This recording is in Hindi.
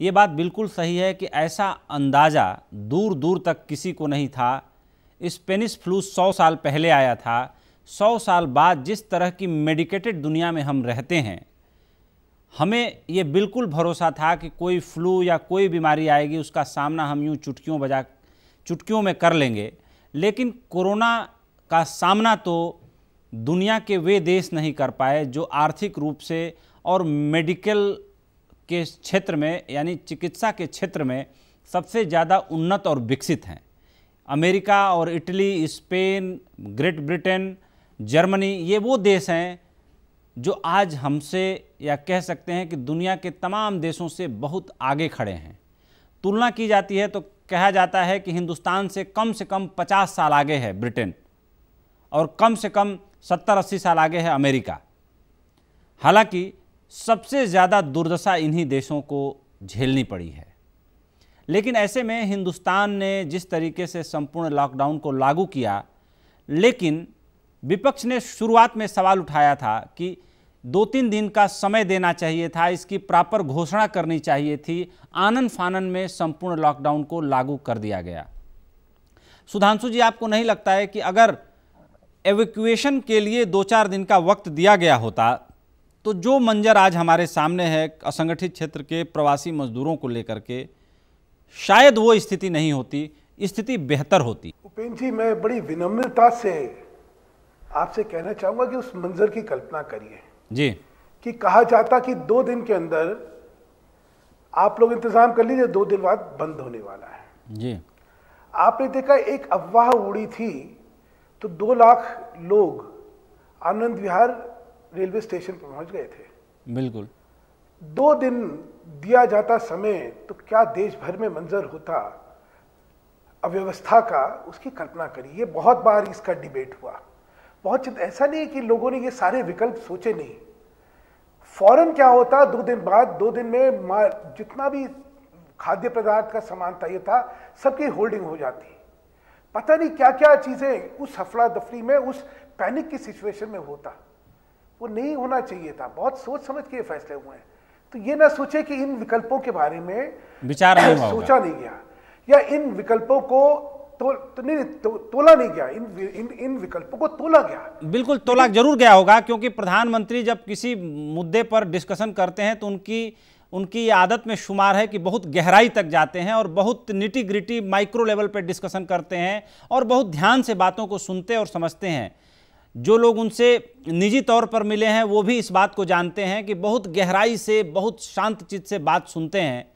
ये बात बिल्कुल सही है कि ऐसा अंदाज़ा दूर दूर तक किसी को नहीं था स्पेनिश फ्लू सौ साल पहले आया था सौ साल बाद जिस तरह की मेडिकेटेड दुनिया में हम रहते हैं हमें ये बिल्कुल भरोसा था कि कोई फ्लू या कोई बीमारी आएगी उसका सामना हम यूँ चुटकियों बजा चुटकियों में कर लेंगे लेकिन कोरोना का सामना तो दुनिया के वे देश नहीं कर पाए जो आर्थिक रूप से और मेडिकल के क्षेत्र में यानी चिकित्सा के क्षेत्र में सबसे ज़्यादा उन्नत और विकसित हैं अमेरिका और Italy Spain Great Britain Germany ये वो देश हैं जो आज हमसे या कह सकते हैं कि दुनिया के तमाम देशों से बहुत आगे खड़े हैं तुलना की जाती है तो कहा जाता है कि हिंदुस्तान से कम से कम 50 साल आगे है ब्रिटेन और कम से कम 70-80 साल आगे है अमेरिका हालांकि सबसे ज़्यादा दुर्दशा इन्हीं देशों को झेलनी पड़ी है लेकिन ऐसे में हिंदुस्तान ने जिस तरीके से संपूर्ण लॉकडाउन को लागू किया लेकिन विपक्ष ने शुरुआत में सवाल उठाया था कि दो तीन दिन का समय देना चाहिए था इसकी प्रॉपर घोषणा करनी चाहिए थी आनंद फानन में संपूर्ण लॉकडाउन को लागू कर दिया गया सुधांशु जी आपको नहीं लगता है कि अगर एवैक्यूएशन के लिए दो चार दिन का वक्त दिया गया होता तो जो मंजर आज हमारे सामने है असंगठित क्षेत्र के प्रवासी मजदूरों को लेकर के शायद वो स्थिति नहीं होती स्थिति बेहतर होती उपेन्द्र जी मैं बड़ी विनम्रता से आपसे कहना चाहूंगा कि उस मंजर की कल्पना करिए जी कि कहा जाता कि दो दिन के अंदर आप लोग इंतज़ाम कर लीजिए दो दिन बाद बंद होने वाला है जी आपने देखा एक अफवाह उड़ी थी तो दो लाख लोग आनंद विहार रेलवे स्टेशन पर पहुंच गए थे बिल्कुल दो दिन दिया जाता समय तो क्या देश भर में मंजर होता अव्यवस्था का उसकी कल्पना करी ये बहुत बार इसका डिबेट हुआ बहुत चित ऐसा नहीं है कि लोगों ने ये सारे विकल्प सोचे नहीं फौरन क्या होता दो दिन बाद दो दिन में जितना भी खाद्य पदार्थ का सामान था ये था सबकी होल्डिंग हो जाती पता नहीं क्या क्या चीज़ें उस हफड़ा दफड़ी में उस पैनिक की सिचुएशन में होता वो नहीं होना चाहिए था बहुत सोच समझ के फैसले हुए हैं तो ये ना सोचे कि इन विकल्पों के बारे में विचार नहीं सोचा नहीं गया या इन विकल्पों को तो, तो नहीं तो, तोला नहीं गया इन इन इन विकल्पों को तोला गया बिल्कुल तोला जरूर गया होगा क्योंकि प्रधानमंत्री जब किसी मुद्दे पर डिस्कशन करते हैं तो उनकी उनकी आदत में शुमार है कि बहुत गहराई तक जाते हैं और बहुत निटी ग्रिटी माइक्रो लेवल पर डिस्कशन करते हैं और बहुत ध्यान से बातों को सुनते और समझते हैं जो लोग उनसे निजी तौर पर मिले हैं वो भी इस बात को जानते हैं कि बहुत गहराई से बहुत शांत चित्त से बात सुनते हैं